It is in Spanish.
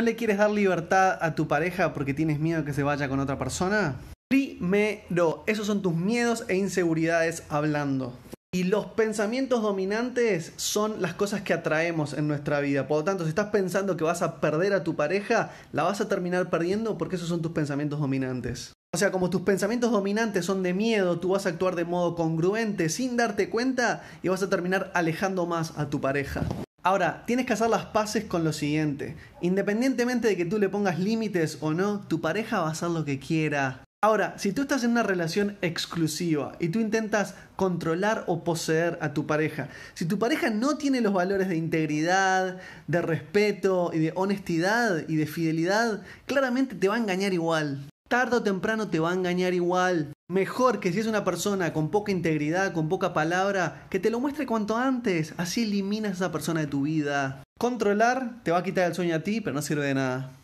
no le quieres dar libertad a tu pareja porque tienes miedo que se vaya con otra persona? Primero, esos son tus miedos e inseguridades hablando. Y los pensamientos dominantes son las cosas que atraemos en nuestra vida. Por lo tanto, si estás pensando que vas a perder a tu pareja, la vas a terminar perdiendo porque esos son tus pensamientos dominantes. O sea, como tus pensamientos dominantes son de miedo, tú vas a actuar de modo congruente sin darte cuenta y vas a terminar alejando más a tu pareja. Ahora, tienes que hacer las paces con lo siguiente. Independientemente de que tú le pongas límites o no, tu pareja va a hacer lo que quiera. Ahora, si tú estás en una relación exclusiva y tú intentas controlar o poseer a tu pareja, si tu pareja no tiene los valores de integridad, de respeto y de honestidad y de fidelidad, claramente te va a engañar igual tarde o temprano te va a engañar igual. Mejor que si es una persona con poca integridad, con poca palabra, que te lo muestre cuanto antes. Así eliminas a esa persona de tu vida. Controlar te va a quitar el sueño a ti, pero no sirve de nada.